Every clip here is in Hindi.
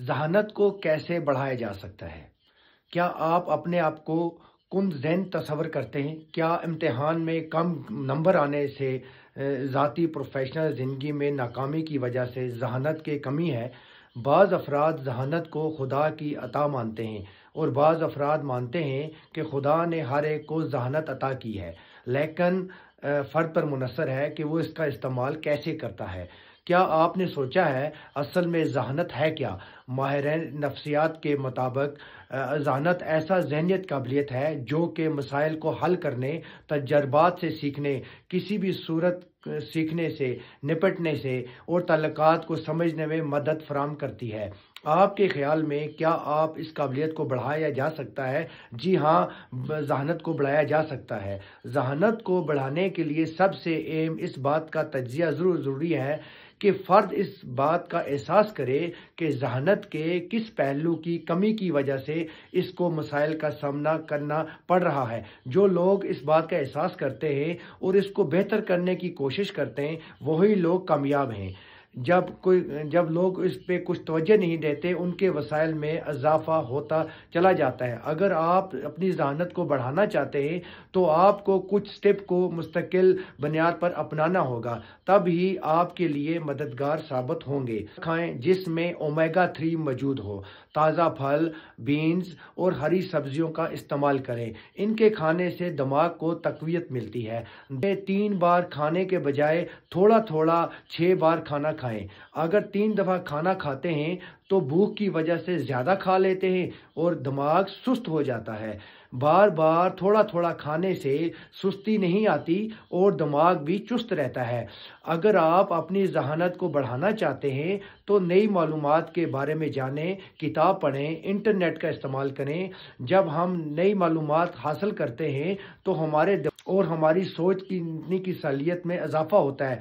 जहानत को कैसे बढ़ाया जा सकता है क्या आप अपने आप को कुंद जैन तस्वर करते हैं क्या इम्तहान में कम नंबर आने से ज़ाती प्रोफेशनल ज़िंदगी में नाकामी की वजह से जहानत की कमी है बाज़ अफराद जहानत को खुदा की अता मानते हैं और बाज़ अफराद मानते हैं कि खुदा ने हर एक को जहानत अता की है लेकिन फ़र्द पर मुनसर है कि वो इसका इस्तेमाल कैसे करता है क्या आपने सोचा है असल में जहानत है क्या माहिर नफ्सियात के मुताबिक जहानत ऐसा जहनीत काबिलियत है जो कि मसाइल को हल करने तजर्बात से सीखने किसी भी सूरत सीखने से निपटने से और तलक़ात को समझने में मदद फराम करती है आपके ख्याल में क्या आप इस काबिलियत को बढ़ाया जा सकता है जी हाँ जहानत को बढ़ाया जा सकता है जहानत को बढ़ाने के लिए सबसे एम इस बात का तजिया ज़रूर ज़रूरी है कि फ़र्द इस बात का एहसास करे कि जहानत के किस पहलू की कमी की वजह से इसको मसाइल का सामना करना पड़ रहा है जो लोग इस बात का एहसास करते हैं और इसको बेहतर करने की कोशिश करते हैं वही लोग कामयाब हैं जब कोई जब लोग इस पे कुछ तोजह नहीं देते उनके वसाइल में इजाफा होता चला जाता है अगर आप अपनी जहानत को बढ़ाना चाहते हैं तो आपको कुछ स्टेप को मुस्तकिल बुनियाद पर अपनाना होगा तब ही आपके लिए मददगार साबित होंगे खाएं जिसमें ओमेगा थ्री मौजूद हो ताज़ा फल बीन्स और हरी सब्जियों का इस्तेमाल करें इनके खाने से दिमाग को तकवीत मिलती है तीन बार खाने के बजाय थोड़ा थोड़ा छः बार खाना खाएं अगर तीन दफ़ा खाना खाते हैं तो भूख की वजह से ज़्यादा खा लेते हैं और दिमाग सुस्त हो जाता है बार बार थोड़ा थोड़ा खाने से सुस्ती नहीं आती और दिमाग भी चुस्त रहता है अगर आप अपनी जहानत को बढ़ाना चाहते हैं तो नई मालूम के बारे में जानें किताब पढ़ें इंटरनेट का इस्तेमाल करें जब हम नई मालूम हासिल करते हैं तो हमारे और हमारी सोच की इतनी की सलियत में इजाफा होता है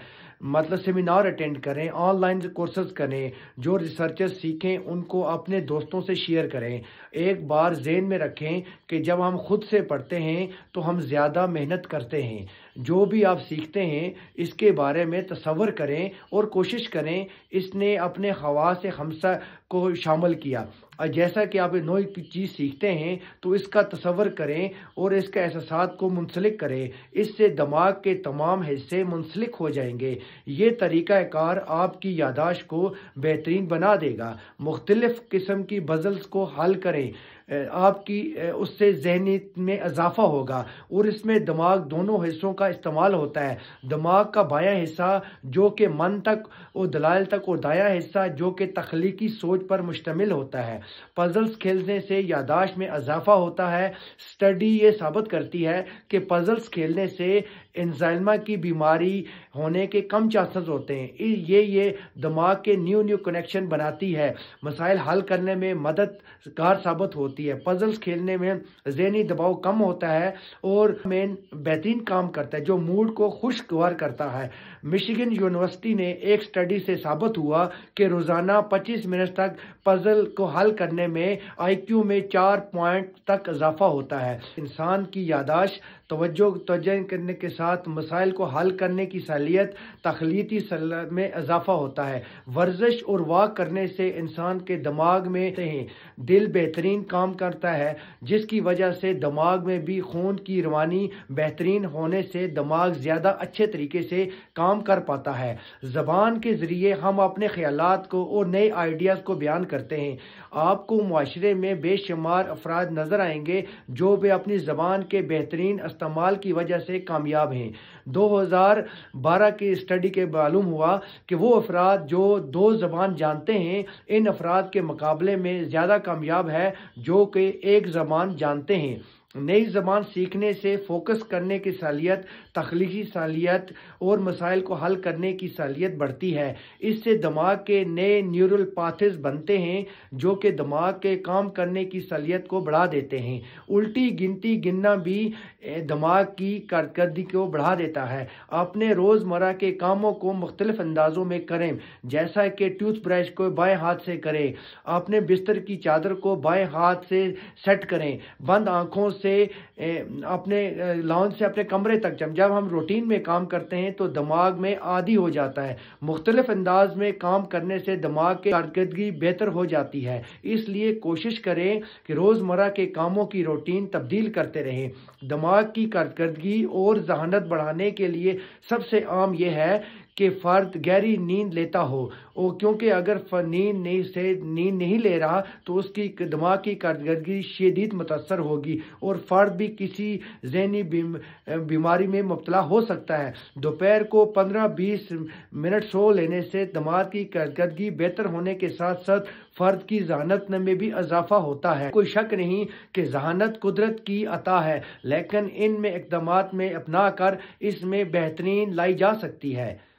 मतलब सेमिनार अटेंड करें ऑनलाइन कोर्सेज करें जो रिसर्चर सीखें उनको अपने दोस्तों से शेयर करें एक बार जेन में रखें कि जब हम खुद से पढ़ते हैं तो हम ज़्यादा मेहनत करते हैं जो भी आप सीखते हैं इसके बारे में तस्वर करें और कोशिश करें इसने अपने खवास हमसा को शामिल किया और जैसा कि आप नई चीज़ सीखते हैं तो इसका तस्वर करें और इसके एहसास को मुंसलिक करें इससे दिमाग के तमाम हिस्से मुंसलिक हो जाएंगे ये तरीक़ाकार आपकी यादाश्त को बेहतरीन बना देगा मुख्तलफ किस्म की बजल्स को हल करें आपकी उससे जहनी में इजाफा होगा और इसमें दिमाग दोनों हिस्सों का इस्तेमाल होता है दिमाग का बाया हिस्सा जो कि मन तक और दलाल तक और दाया हिस्सा जो कि तख्लीकी सोच पर मुश्तमिल होता है पजल्स खेलने से यादाश्त में इजाफा होता है स्टडी ये साबित करती है कि पजल्स खेलने से इंजाइमा की बीमारी होने के कम चांसेस होते हैं ये ये दिमाग के न्यू न्यू कनेक्शन बनाती है मसाइल हल करने में मददगार साबित होती है पजल्स खेलने में जहनी दबाव कम होता है और मेन बेहतरीन काम करता है जो मूड को खुशगवार करता है मिशिगन यूनिवर्सिटी ने एक स्टडी से साबित हुआ कि रोज़ाना 25 मिनट तक पजल को हल करने में आईक्यू में चार पॉइंट तक इजाफा होता है इंसान की यादाश्त तवज्जो तोजह करने के साथ मसाइल को हल करने की सलाहियत तखलीती सल में इजाफा होता है वर्जिश और वाक करने से इंसान के दिमाग में हैं दिल बेहतरीन काम करता है जिसकी वजह से दिमाग में भी खून की रवानी बेहतरीन होने से दिमाग ज़्यादा अच्छे तरीके से काम कर पाता है ज़बान के ज़रिए हम अपने ख्याल को और नए आइडियाज़ को बयान करते हैं आपको माशरे में बेशुमार अफराद नज़र आएंगे जो भी अपनी ज़बान के बेहतरीन इस्तेमाल की वजह से कामयाब हैं दो हज़ार दोबारा की स्टडी के मालूम हुआ कि वो अफराद जो दो ज़बान जानते हैं इन अफराद के मुकाबले में ज़्यादा कामयाब है जो कि एक ज़बान जानते हैं नई ज़बान सीखने से फोकस करने की सालियत तखलीकी सालियत और मसाइल को हल करने की सालियत बढ़ती है इससे दिमाग के नए न्यूरल पाथिस बनते हैं जो कि दिमाग के काम करने की सालियत को बढ़ा देते हैं उल्टी गिनती गिनना भी दिमाग की कारकर्दगी को बढ़ा देता है अपने रोज़मर्रा के कामों को मुख्तलिफ अंदाज़ों में करें जैसा कि टूथब्रश को बाएँ हाथ से करें अपने बिस्तर की चादर को बाएँ हाथ से सेट करें बंद आँखों से अपने लॉन्च से अपने कमरे तक जब जब हम रूटीन में काम करते हैं तो दिमाग में आदि हो जाता है मुख्तलिफ अंदाज में काम करने से दिमाग की कारकर्दगी बेहतर हो जाती है इसलिए कोशिश करें कि रोज़मर्रा के कामों की रूटीन तब्दील करते रहें दिमाग की कारकर्दगी और जहानत बढ़ाने के लिए सबसे आम यह है कि फ़र्द गहरी नींद लेता हो और क्योंकि अगर नींद नहीं से नींद नहीं ले रहा तो उसकी दिमाग की कारकर्दगी शदीद मुतासर होगी और और फर्द भी किसी जहनी बीमारी में मुबतला हो सकता है दोपहर को 15-20 मिनट सो लेने से दमाद की कारकर्दगी बेहतर होने के साथ साथ फर्द की जहानत में भी इजाफा होता है कोई शक नहीं कि जहानत कुदरत की अता है लेकिन इनमें इकदाम में अपना कर इसमें बेहतरीन लाई जा सकती है